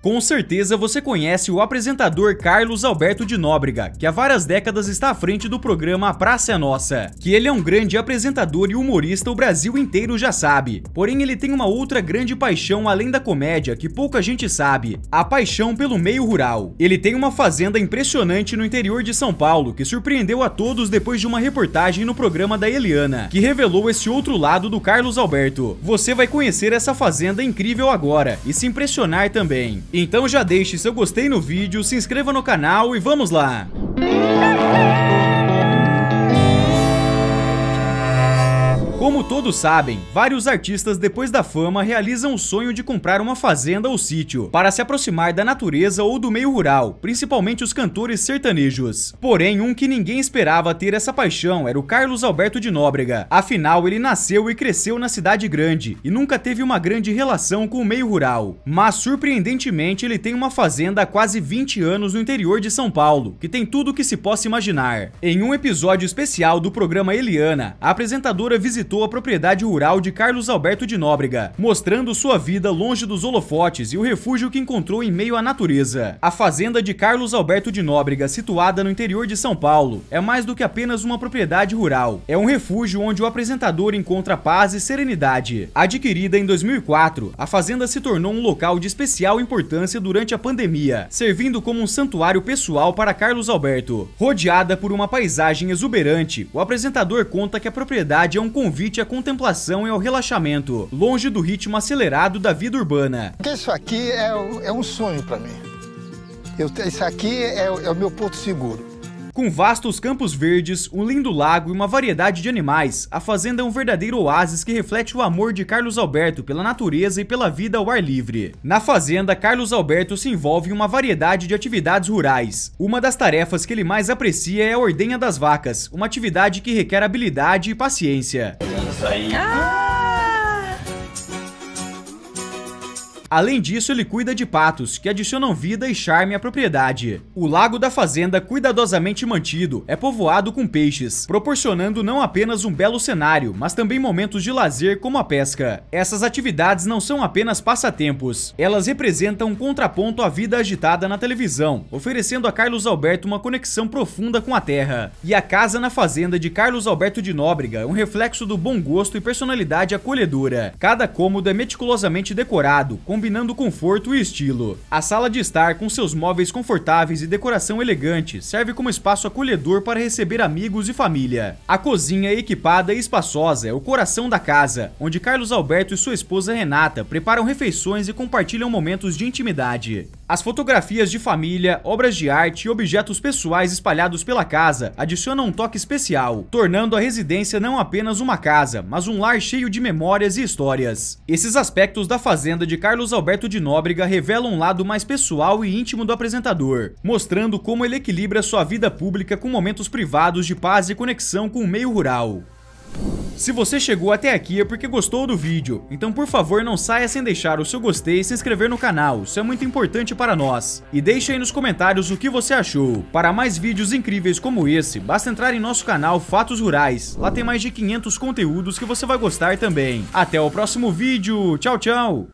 Com certeza você conhece o apresentador Carlos Alberto de Nóbrega, que há várias décadas está à frente do programa A Praça é Nossa. Que ele é um grande apresentador e humorista o Brasil inteiro já sabe. Porém ele tem uma outra grande paixão além da comédia que pouca gente sabe, a paixão pelo meio rural. Ele tem uma fazenda impressionante no interior de São Paulo que surpreendeu a todos depois de uma reportagem no programa da Eliana, que revelou esse outro lado do Carlos Alberto. Você vai conhecer essa fazenda incrível agora e se impressionar também. Então já deixe seu gostei no vídeo, se inscreva no canal e vamos lá! Como todos sabem, vários artistas depois da fama realizam o sonho de comprar uma fazenda ou sítio, para se aproximar da natureza ou do meio rural, principalmente os cantores sertanejos. Porém, um que ninguém esperava ter essa paixão era o Carlos Alberto de Nóbrega. Afinal, ele nasceu e cresceu na cidade grande, e nunca teve uma grande relação com o meio rural. Mas, surpreendentemente, ele tem uma fazenda há quase 20 anos no interior de São Paulo, que tem tudo o que se possa imaginar. Em um episódio especial do programa Eliana, a apresentadora visitou a propriedade rural de Carlos Alberto de Nóbrega, mostrando sua vida longe dos holofotes e o refúgio que encontrou em meio à natureza. A fazenda de Carlos Alberto de Nóbrega, situada no interior de São Paulo, é mais do que apenas uma propriedade rural. É um refúgio onde o apresentador encontra paz e serenidade. Adquirida em 2004, a fazenda se tornou um local de especial importância durante a pandemia, servindo como um santuário pessoal para Carlos Alberto. Rodeada por uma paisagem exuberante, o apresentador conta que a propriedade é um convite a contemplação e ao relaxamento, longe do ritmo acelerado da vida urbana. Porque isso aqui é, é um sonho para mim. Eu, isso aqui é, é o meu porto seguro. Com vastos campos verdes, um lindo lago e uma variedade de animais, a fazenda é um verdadeiro oásis que reflete o amor de Carlos Alberto pela natureza e pela vida ao ar livre. Na fazenda, Carlos Alberto se envolve em uma variedade de atividades rurais. Uma das tarefas que ele mais aprecia é a ordenha das vacas, uma atividade que requer habilidade e paciência. Aí. Ah! Além disso, ele cuida de patos, que adicionam vida e charme à propriedade. O lago da fazenda, cuidadosamente mantido, é povoado com peixes, proporcionando não apenas um belo cenário, mas também momentos de lazer como a pesca. Essas atividades não são apenas passatempos, elas representam um contraponto à vida agitada na televisão, oferecendo a Carlos Alberto uma conexão profunda com a terra. E a casa na fazenda de Carlos Alberto de Nóbrega é um reflexo do bom gosto e personalidade acolhedora. Cada cômodo é meticulosamente decorado, com combinando conforto e estilo. A sala de estar, com seus móveis confortáveis e decoração elegante, serve como espaço acolhedor para receber amigos e família. A cozinha equipada e espaçosa é o coração da casa, onde Carlos Alberto e sua esposa Renata preparam refeições e compartilham momentos de intimidade. As fotografias de família, obras de arte e objetos pessoais espalhados pela casa adicionam um toque especial, tornando a residência não apenas uma casa, mas um lar cheio de memórias e histórias. Esses aspectos da fazenda de Carlos Carlos Alberto de Nóbrega revela um lado mais pessoal e íntimo do apresentador, mostrando como ele equilibra sua vida pública com momentos privados de paz e conexão com o meio rural. Se você chegou até aqui é porque gostou do vídeo, então por favor não saia sem deixar o seu gostei e se inscrever no canal, isso é muito importante para nós. E deixe aí nos comentários o que você achou. Para mais vídeos incríveis como esse, basta entrar em nosso canal Fatos Rurais, lá tem mais de 500 conteúdos que você vai gostar também. Até o próximo vídeo, tchau tchau!